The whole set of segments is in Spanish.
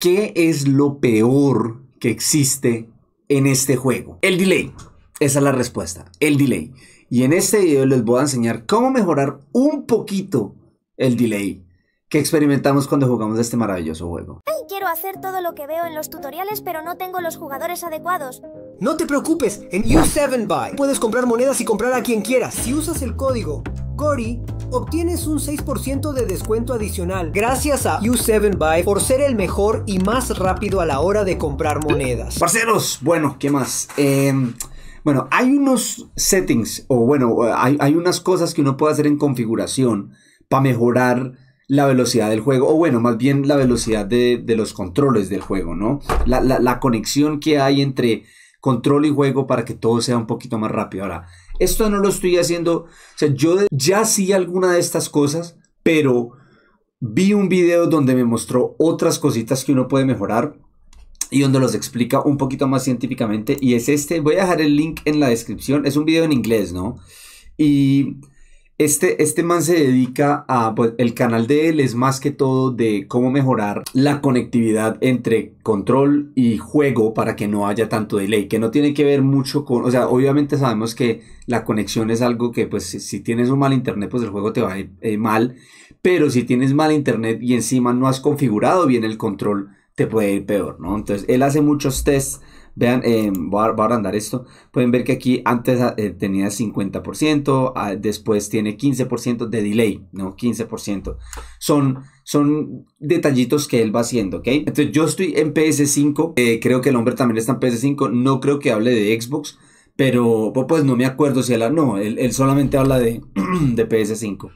¿Qué es lo peor que existe en este juego? El delay. Esa es la respuesta, el delay. Y en este video les voy a enseñar cómo mejorar un poquito el delay que experimentamos cuando jugamos este maravilloso juego. quiero hacer todo lo que veo en los tutoriales, pero no tengo los jugadores adecuados. No te preocupes, en U7Buy puedes comprar monedas y comprar a quien quieras. Si usas el código cory obtienes un 6% de descuento adicional gracias a U7Buy por ser el mejor y más rápido a la hora de comprar monedas. Parceros, bueno, ¿qué más? Em, bueno, hay unos settings o bueno, hay, unas cosas que uno puede hacer en configuración para mejorar la velocidad del juego, o bueno, más bien la velocidad de, los controles del juego, ¿no? la, conexión que hay entre control y juego para que todo sea un poquito más rápido. Ahora, esto no lo estoy haciendo. O sea, yo ya sí alguna de estas cosas, pero vi un video donde me mostró otras cositas que uno puede mejorar y donde los explica un poquito más científicamente. Y es este. Voy a dejar el link en la descripción. Es un video en inglés, ¿no? Y este, este, man se dedica a, pues, el canal de él es más que todo de cómo mejorar la conectividad entre control y juego para que no haya tanto delay, que no tiene que ver mucho con, o sea, obviamente sabemos que la conexión es algo que, pues, si, tienes un mal internet, pues el juego te va a eh, ir, mal, pero si tienes mal internet y encima no has configurado bien el control, te puede ir peor, ¿no? Entonces, él hace muchos tests Vean, eh, voy, a, esto. Pueden ver que aquí antes ah, eh, tenía 50%, ah, después tiene 15% de delay, ¿no? 15%. Son, son detallitos que él va haciendo, ¿ok? Entonces yo estoy en PS5, eh, creo que el hombre también está en PS5, no creo que hable de Xbox, pero pues, pues no me acuerdo si él, no, él, solamente habla de, de PS5.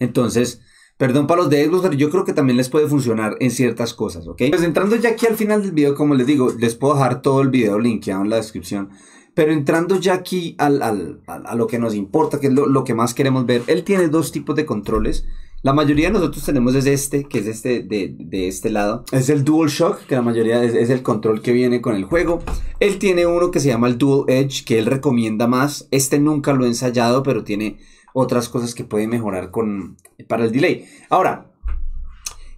Entonces, Perdón para los de Xbox, yo creo que también les puede funcionar en ciertas cosas, ¿ok? Pues entrando ya aquí al final del video, como les digo, les puedo dejar todo el video linkeado en la descripción. Pero entrando ya aquí al, a lo que nos importa, que es lo, que más queremos ver, él tiene dos tipos de controles. La mayoría de nosotros tenemos es este, que es este de, de este lado. Es el Dual Shock, que la mayoría es, es, el control que viene con el juego. Él tiene uno que se llama el Dual Edge, que él recomienda más. Este nunca lo he ensayado, pero tiene otras cosas que pueden mejorar con, para el delay. Ahora,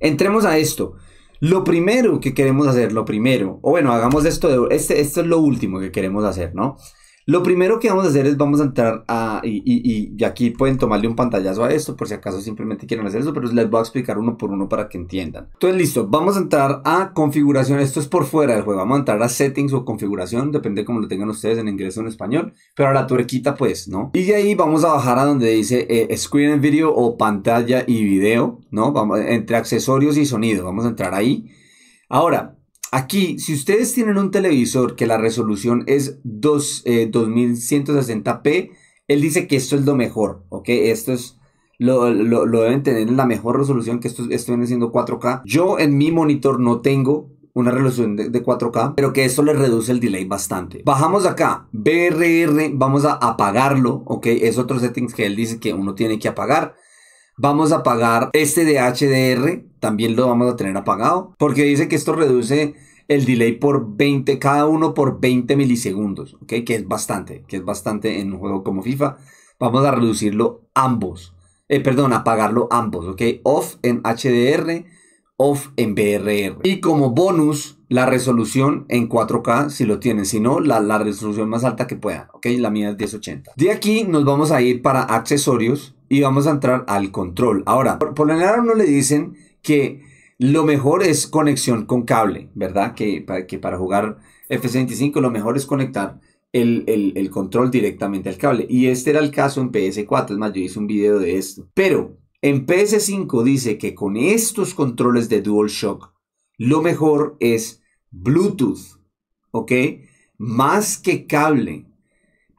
entremos a esto. Lo primero que queremos hacer, lo primero, o bueno, hagamos esto, de, este, esto es lo último que queremos hacer, ¿no? Lo primero que vamos a hacer es vamos a entrar a... Y, y, y, aquí pueden tomarle un pantallazo a esto por si acaso simplemente quieren hacer eso, pero les voy a explicar uno por uno para que entiendan. Entonces listo, vamos a entrar a configuración. Esto es por fuera del juego. Vamos a entrar a settings o configuración, depende cómo lo tengan ustedes en inglés o en español, pero a la tuerquita pues, ¿no? Y de ahí vamos a bajar a donde dice eh, screen and video o pantalla y video, ¿no? Vamos entre accesorios y sonido. Vamos a entrar ahí. Ahora, Aquí, si ustedes tienen un televisor que la resolución es 2, 2160p, eh, él dice que esto es lo mejor, ¿ok? Esto es... Lo, deben tener en la mejor resolución que esto, esto viene siendo 4K. Yo en mi monitor no tengo una resolución de, 4K, pero que esto le reduce el delay bastante. Bajamos acá, BRR, vamos a apagarlo, ok, es otro settings que él dice que uno tiene que apagar vamos a apagar este de HDR, también lo vamos a tener apagado, porque dice que esto reduce el delay por 20, cada uno por 20 milisegundos, ¿ok? Que es bastante, que es bastante en un juego como FIFA. Vamos a reducirlo ambos, eh, perdón, apagarlo ambos, ¿ok? Off en HDR, off en BRR. Y como bonus, la resolución en 4K si lo tienen, si no, la, la resolución más alta que pueda, ¿ok? La mía es 1080. De aquí nos vamos a ir para accesorios y vamos a entrar al control. Ahora, por, por lo general no le dicen que lo mejor es conexión con cable, ¿verdad? Que, que para jugar F65 lo mejor es conectar el, el, control directamente al cable. Y este era el caso en PS4, es más, yo hice un video de esto. Pero en PS5 dice que con estos controles de DualShock, lo mejor es Bluetooth, ¿ok? Más que cable.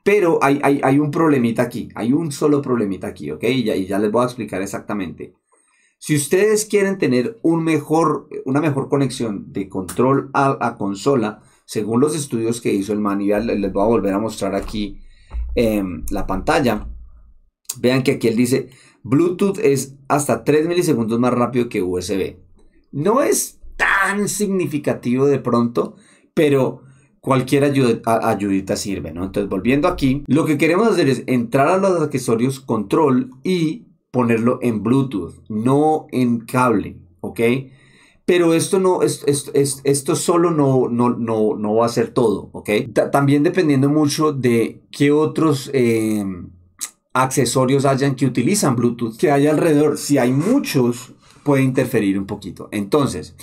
Pero hay, hay, un problemita aquí, hay un solo problemita aquí, ¿ok? Y ya, les voy a explicar exactamente. Si ustedes quieren tener un mejor, una mejor conexión de control a, consola, según los estudios que hizo el manual, les voy a volver a mostrar aquí em, la pantalla. Vean que aquí él dice, Bluetooth es hasta 3 milisegundos más rápido que USB. No es tan significativo de pronto, pero cualquier ayudita, sirve, ¿no? Entonces, volviendo aquí, lo que queremos hacer es entrar a los accesorios control y ponerlo en Bluetooth, no en cable, ¿ok? Pero esto no, esto solo no, no, no, va a ser todo, ¿ok? también dependiendo mucho de qué otros em, accesorios hayan que utilizan Bluetooth, que hay alrededor. Si hay muchos, puede interferir un poquito. Entonces,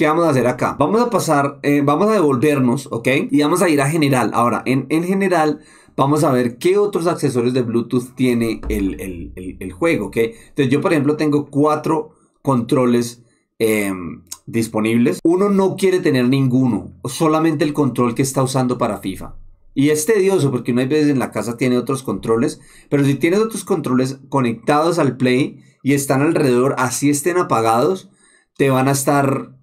¿qué vamos a hacer acá? Vamos a pasar, eh, vamos a devolvernos, ¿ok? Y vamos a ir a general. Ahora, en, general, vamos a ver qué otros accesorios de Bluetooth tiene el, juego, ¿ok? Entonces yo, por ejemplo, tengo cuatro controles em, disponibles. Uno no quiere tener ninguno, solamente el control que está usando para FIFA. Y es tedioso porque una hay veces en la casa tiene otros controles, pero si tienes otros controles conectados al Play y están alrededor, así estén apagados, te van a estar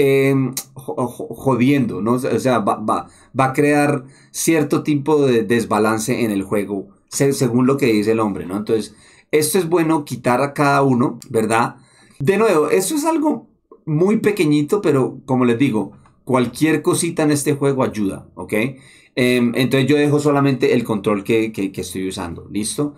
Em, jodiendo, ¿no? O sea, va, va, a crear cierto tipo de desbalance en el juego, según lo que dice el hombre, ¿no? Entonces, esto es bueno quitar a cada uno, ¿verdad? De nuevo, esto es algo muy pequeñito, pero como les digo, cualquier cosita en este juego ayuda, ¿ok? Em, entonces yo dejo solamente el control que, que estoy usando, ¿listo?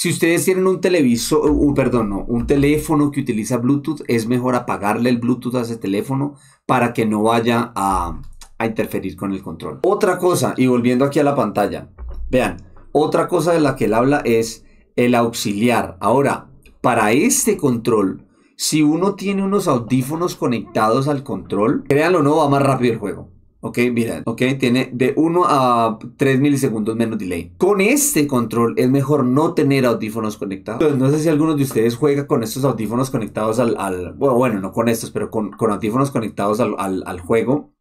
Si ustedes tienen un televisor, perdón, un teléfono que utiliza Bluetooth, es mejor apagarle el Bluetooth a ese teléfono para que no vaya a, a interferir con el control. Otra cosa, y volviendo aquí a la pantalla, vean, otra cosa de la que él habla es el auxiliar. Ahora, para este control, si uno tiene unos audífonos conectados al control, créanlo o no, va más rápido el juego. Ok, mira, ok, tiene de 1 a 3 milisegundos menos delay. Con este control es mejor no tener audífonos conectados. Entonces, no sé si alguno de ustedes juega con estos audífonos conectados al, bueno, no con estos, pero con, audífonos conectados al, juego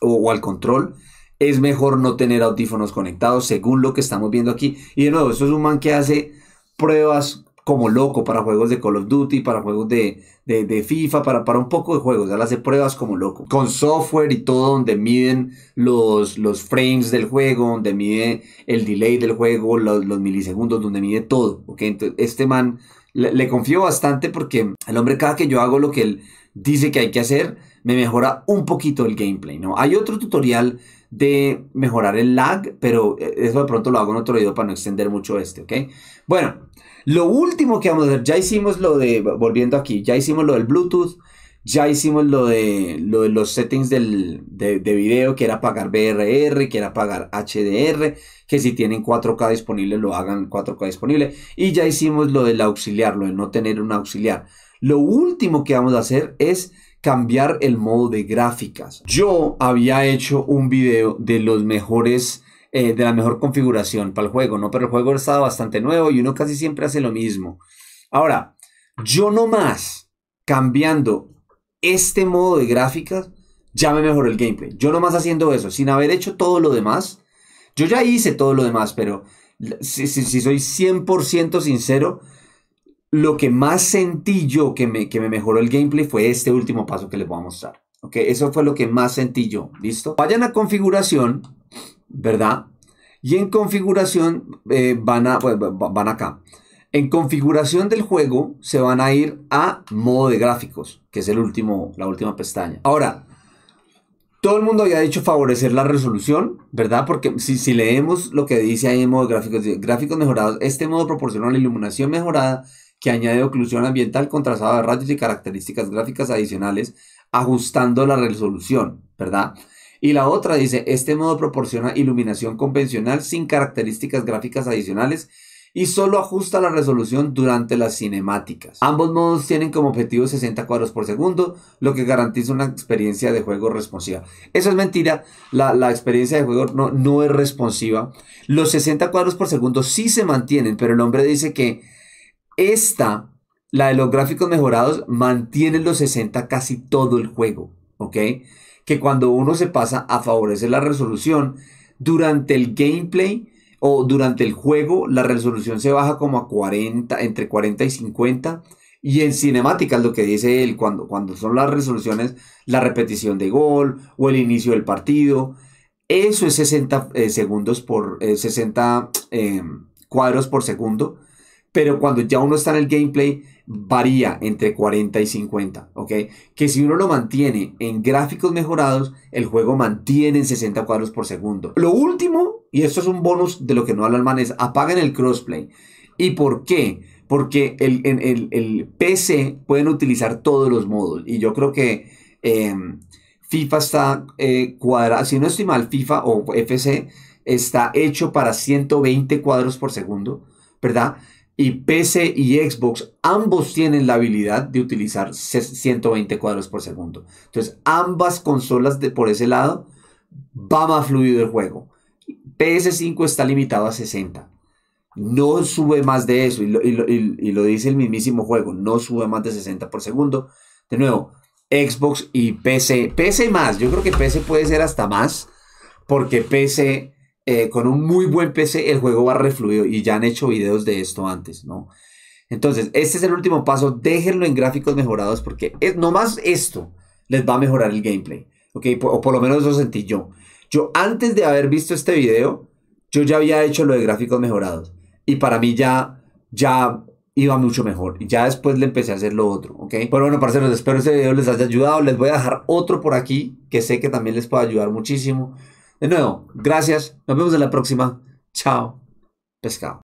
o, o al control es mejor no tener audífonos conectados según lo que estamos viendo aquí. Y de nuevo, esto es un man que hace pruebas como loco para juegos de Call of Duty, para juegos de, FIFA, para, para un poco de juegos. hace pruebas como loco. Con software y todo donde miden los, los frames del juego, donde mide el delay del juego, los, milisegundos, donde mide todo. ¿okay? Entonces, este man le, confío bastante porque el hombre cada que yo hago lo que él dice que hay que hacer, me mejora un poquito el gameplay, ¿no? Hay otro tutorial de mejorar el lag, pero eh, eso de pronto lo hago en otro video para no extender mucho este, ¿ok? Bueno, lo último que vamos a hacer, ya hicimos lo de, volviendo aquí, ya hicimos lo del Bluetooth, ya hicimos lo de, de los settings de, video, que era pagar BRR, que era pagar HDR, que si tienen 4K disponible lo hagan 4K disponible. Y ya hicimos lo del auxiliar, lo de no tener un auxiliar. Lo último que vamos a hacer es cambiar el modo de gráficas. Yo había hecho un video de los mejores eh, de la mejor configuración para el juego, ¿no? Pero el juego estaba bastante nuevo y uno casi siempre hace lo mismo. Ahora, yo nomás cambiando este modo de gráficas, ya me mejoró el gameplay. Yo nomás haciendo eso, sin haber hecho todo lo demás. Yo ya hice todo lo demás, pero si, si, soy 100% sincero, lo que más sentí yo que me, que me mejoró el gameplay fue este último paso que les voy a mostrar. ¿Ok? Eso fue lo que más sentí yo. ¿Listo? Vayan a configuración ¿verdad? Y en configuración eh, van, a, van acá. En configuración del juego se van a ir a modo de gráficos, que es el último, la última pestaña. Ahora, todo el mundo había dicho favorecer la resolución, ¿verdad? Porque si, leemos lo que dice ahí en modo de gráficos, gráficos mejorados, este modo proporciona la iluminación mejorada que añade oclusión ambiental, contrastado de rayos y características gráficas adicionales, ajustando la resolución, ¿verdad? Y la otra dice, este modo proporciona iluminación convencional sin características gráficas adicionales y solo ajusta la resolución durante las cinemáticas. Ambos modos tienen como objetivo 60 cuadros por segundo, lo que garantiza una experiencia de juego responsiva. Eso es mentira, la, experiencia de juego no, no es responsiva. Los 60 cuadros por segundo sí se mantienen, pero el hombre dice que esta, la de los gráficos mejorados, mantiene los 60 casi todo el juego, ¿ok? que cuando uno se pasa a favorecer la resolución, durante el gameplay o durante el juego, la resolución se baja como a 40, entre 40 y 50. Y en cinemáticas, lo que dice él, cuando, cuando son las resoluciones, la repetición de gol o el inicio del partido, eso es 60 eh, segundos por 60 eh, em, cuadros por segundo pero cuando ya uno está en el gameplay varía entre 40 y 50, ¿ok? Que si uno lo mantiene en gráficos mejorados, el juego mantiene en 60 cuadros por segundo. Lo último, y esto es un bonus de lo que no habla el man, es apagan el crossplay. ¿Y por qué? Porque el, el, PC pueden utilizar todos los modos. Y yo creo que em, FIFA está eh, cuadrado, si no estoy mal, FIFA o FC está hecho para 120 cuadros por segundo, ¿verdad? y PC y Xbox, ambos tienen la habilidad de utilizar 120 cuadros por segundo. Entonces, ambas consolas de, por ese lado, va más fluido el juego. PS5 está limitado a 60. No sube más de eso, y lo, y lo dice el mismísimo juego, no sube más de 60 por segundo. De nuevo, Xbox y PC, PC más, yo creo que PC puede ser hasta más, porque PC eh, con un muy buen PC el juego va refluido y ya han hecho videos de esto antes, ¿no? Entonces, este es el último paso, déjenlo en gráficos mejorados porque es, más esto les va a mejorar el gameplay, ¿ok? o por lo menos eso sentí yo. Yo antes de haber visto este video, yo ya había hecho lo de gráficos mejorados y para mí ya, ya iba mucho mejor. Y ya después le empecé a hacer lo otro, ¿ok? Pero bueno, parceros, espero este video les haya ayudado. Les voy a dejar otro por aquí que sé que también les puede ayudar muchísimo. De nuevo, gracias. Nos vemos en la próxima. Chao. Pescado.